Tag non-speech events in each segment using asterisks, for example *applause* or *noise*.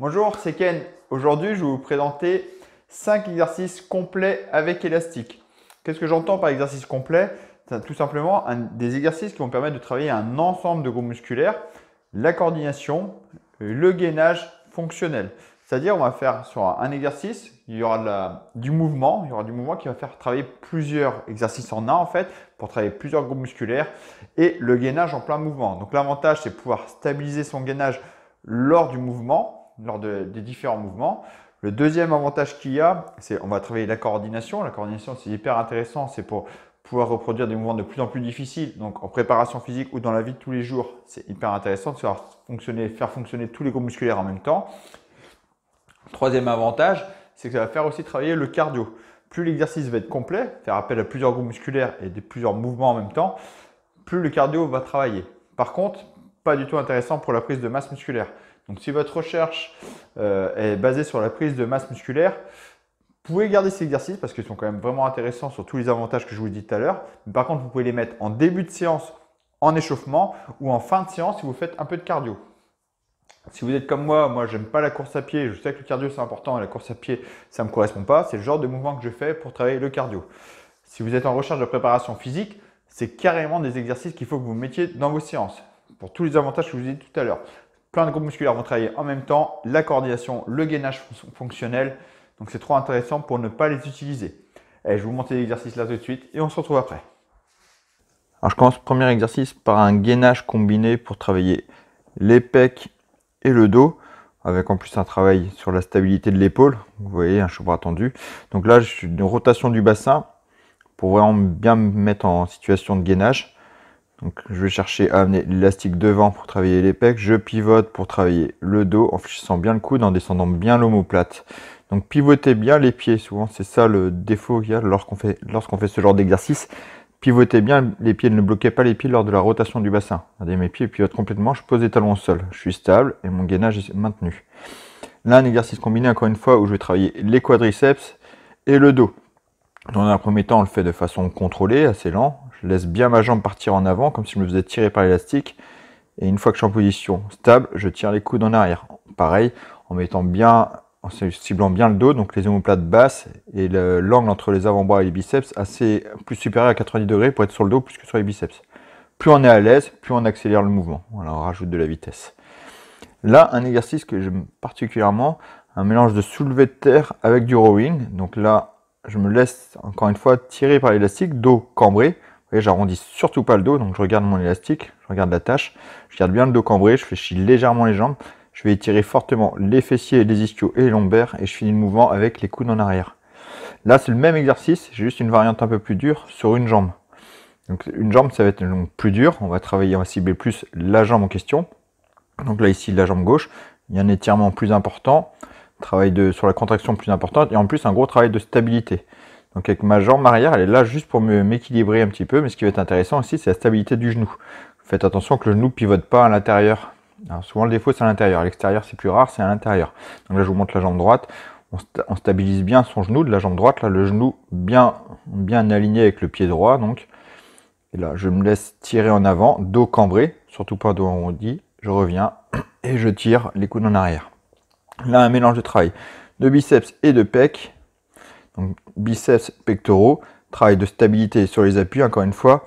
Bonjour, c'est Ken. Aujourd'hui, je vais vous présenter 5 exercices complets avec élastique. Qu'est-ce que j'entends par exercice complet C'est tout simplement des exercices qui vont permettre de travailler un ensemble de groupes musculaires, la coordination, le gainage fonctionnel. C'est-à-dire, on va faire sur un exercice, il y aura du mouvement, il y aura du mouvement qui va faire travailler plusieurs exercices en un en fait, pour travailler plusieurs groupes musculaires et le gainage en plein mouvement. Donc l'avantage, c'est pouvoir stabiliser son gainage lors du mouvement lors des différents mouvements. Le deuxième avantage qu'il y a, c'est on va travailler la coordination. La coordination, c'est hyper intéressant. C'est pour pouvoir reproduire des mouvements de plus en plus difficiles. Donc, en préparation physique ou dans la vie de tous les jours, c'est hyper intéressant de fonctionner, faire fonctionner tous les groupes musculaires en même temps. Troisième avantage, c'est que ça va faire aussi travailler le cardio. Plus l'exercice va être complet, faire appel à plusieurs groupes musculaires et de plusieurs mouvements en même temps, plus le cardio va travailler. Par contre, pas du tout intéressant pour la prise de masse musculaire. Donc si votre recherche euh, est basée sur la prise de masse musculaire, vous pouvez garder ces exercices parce qu'ils sont quand même vraiment intéressants sur tous les avantages que je vous ai dit tout à l'heure. Par contre, vous pouvez les mettre en début de séance en échauffement ou en fin de séance si vous faites un peu de cardio. Si vous êtes comme moi, moi j'aime pas la course à pied, je sais que le cardio c'est important et la course à pied ça me correspond pas, c'est le genre de mouvement que je fais pour travailler le cardio. Si vous êtes en recherche de préparation physique, c'est carrément des exercices qu'il faut que vous mettiez dans vos séances pour tous les avantages que je vous ai dit tout à l'heure plein de groupes musculaires vont travailler en même temps, la coordination, le gainage fonctionnel. Donc c'est trop intéressant pour ne pas les utiliser. Je je vous montrer l'exercice là tout de suite et on se retrouve après. Alors je commence le premier exercice par un gainage combiné pour travailler les pecs et le dos, avec en plus un travail sur la stabilité de l'épaule. Vous voyez, un bras tendu. Donc là, je suis une rotation du bassin pour vraiment bien me mettre en situation de gainage. Donc je vais chercher à amener l'élastique devant pour travailler les pecs. Je pivote pour travailler le dos en fléchissant bien le coude, en descendant bien l'omoplate. Donc pivotez bien les pieds, souvent c'est ça le défaut qu'il y a lorsqu'on fait, lorsqu'on fait ce genre d'exercice. Pivotez bien les pieds, ne bloquez pas les pieds lors de la rotation du bassin. Regardez mes pieds pivotent complètement, je pose les talons au sol. Je suis stable et mon gainage est maintenu. Là, un exercice combiné encore une fois où je vais travailler les quadriceps et le dos. Dans un premier temps, on le fait de façon contrôlée, assez lent, je laisse bien ma jambe partir en avant, comme si je me faisais tirer par l'élastique. Et une fois que je suis en position stable, je tire les coudes en arrière. Pareil, en mettant bien, en ciblant bien le dos, donc les omoplates basses et l'angle entre les avant-bras et les biceps assez plus supérieur à 90 degrés pour être sur le dos plus que sur les biceps. Plus on est à l'aise, plus on accélère le mouvement. on rajoute de la vitesse. Là, un exercice que j'aime particulièrement, un mélange de soulevé de terre avec du rowing. Donc là, je me laisse encore une fois tirer par l'élastique, dos cambré. Vous voyez, j'arrondis surtout pas le dos, donc je regarde mon élastique, je regarde la tâche, je garde bien le dos cambré, je fléchis légèrement les jambes, je vais étirer fortement les fessiers, les ischios et les lombaires, et je finis le mouvement avec les coudes en arrière. Là, c'est le même exercice, j'ai juste une variante un peu plus dure sur une jambe. Donc une jambe, ça va être donc plus dur, on va travailler, on va cibler plus la jambe en question. Donc là, ici, la jambe gauche, il y a un étirement plus important, travail de, sur la contraction plus importante, et en plus, un gros travail de stabilité. Donc avec ma jambe arrière, elle est là juste pour m'équilibrer un petit peu. Mais ce qui va être intéressant aussi, c'est la stabilité du genou. Faites attention que le genou pivote pas à l'intérieur. souvent le défaut c'est à l'intérieur, à l'extérieur c'est plus rare, c'est à l'intérieur. Donc là je vous montre la jambe droite. On, stabilise bien son genou de la jambe droite, là le genou bien, bien aligné avec le pied droit. Donc. Et là je me laisse tirer en avant, dos cambré, surtout pas dos arrondi. Je reviens et je tire les coudes en arrière. Là un mélange de travail de biceps et de pecs. Donc, biceps pectoraux, travail de stabilité sur les appuis, encore une fois,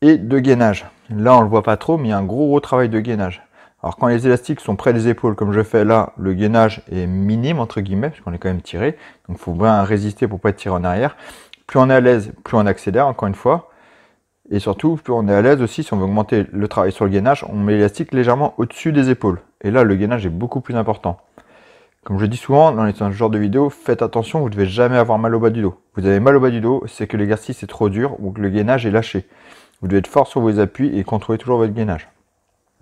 et de gainage. Là, on le voit pas trop, mais il y a un gros, gros travail de gainage. Alors, quand les élastiques sont près des épaules, comme je fais là, le gainage est minime, entre guillemets, parce qu'on est quand même tiré. Donc, il faut bien résister pour pas être tiré en arrière. Plus on est à l'aise, plus on accélère, encore une fois. Et surtout, plus on est à l'aise aussi, si on veut augmenter le travail sur le gainage, on met l'élastique légèrement au-dessus des épaules. Et là, le gainage est beaucoup plus important. Comme je dis souvent dans les genre de vidéo, faites attention, vous ne devez jamais avoir mal au bas du dos. Vous avez mal au bas du dos, c'est que l'exercice est trop dur ou que le gainage est lâché. Vous devez être fort sur vos appuis et contrôler toujours votre gainage.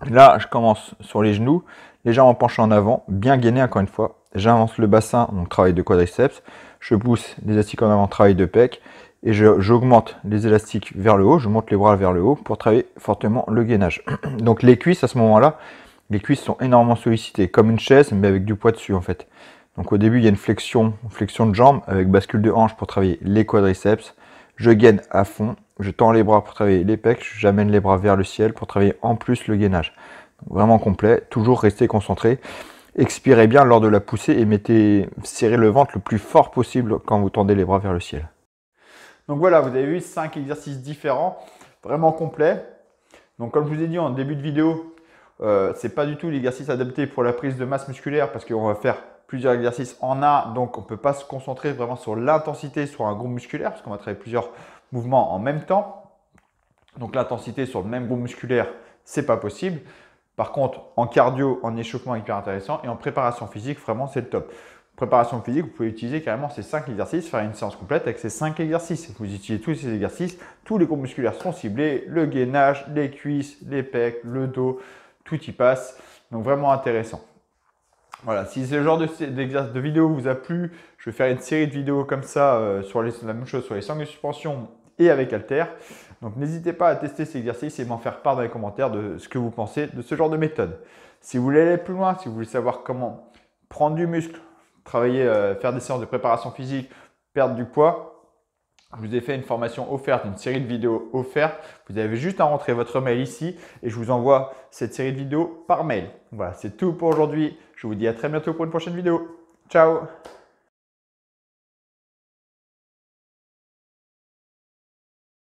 Là, je commence sur les genoux, les jambes en avant, bien gainé encore une fois. J'avance le bassin, donc travail de quadriceps. Je pousse les élastiques en avant, travail de pec. Et j'augmente les élastiques vers le haut, je monte les bras vers le haut pour travailler fortement le gainage. *clears throat* Donc les cuisses à ce moment-là, les cuisses sont énormément sollicitées, comme une chaise, mais avec du poids dessus en fait. Donc au début, il y a une flexion, flexion de jambes avec bascule de hanche pour travailler les quadriceps. Je gaine à fond, je tends les bras pour travailler les pecs, j'amène les bras vers le ciel pour travailler en plus le gainage. vraiment complet, toujours rester concentré. Expirez bien lors de la poussée et mettez, serrez le ventre le plus fort possible quand vous tendez les bras vers le ciel. Donc voilà, vous avez vu cinq exercices différents, vraiment complets. Donc comme je vous ai dit en début de vidéo, ce euh, c'est pas du tout l'exercice adapté pour la prise de masse musculaire parce qu'on va faire plusieurs exercices en A. donc on ne peut pas se concentrer vraiment sur l'intensité sur un groupe musculaire parce qu'on va travailler plusieurs mouvements en même temps. Donc l'intensité sur le même groupe musculaire, c'est pas possible. Par contre, en cardio, en échauffement, hyper intéressant et en préparation physique, vraiment c'est le top. Préparation physique, vous pouvez utiliser carrément ces 5 exercices, faire une séance complète avec ces 5 exercices. Vous utilisez tous ces exercices, tous les groupes musculaires sont ciblés, le gainage, les cuisses, les pecs, le dos, tout y passe. Donc vraiment intéressant. Voilà, si ce genre d'exercice de, vidéo vous a plu, je vais faire une série de vidéos comme ça euh, sur la même chose sur les sangles de suspension et avec Alter. Donc n'hésitez pas à tester cet exercice et m'en faire part dans les commentaires de ce que vous pensez de ce genre de méthode. Si vous voulez aller plus loin, si vous voulez savoir comment prendre du muscle, travailler, euh, faire des séances de préparation physique, perdre du poids, je vous ai fait une formation offerte, une série de vidéos offertes. Vous avez juste à rentrer votre mail ici et je vous envoie cette série de vidéos par mail. Voilà, c'est tout pour aujourd'hui. Je vous dis à très bientôt pour une prochaine vidéo. Ciao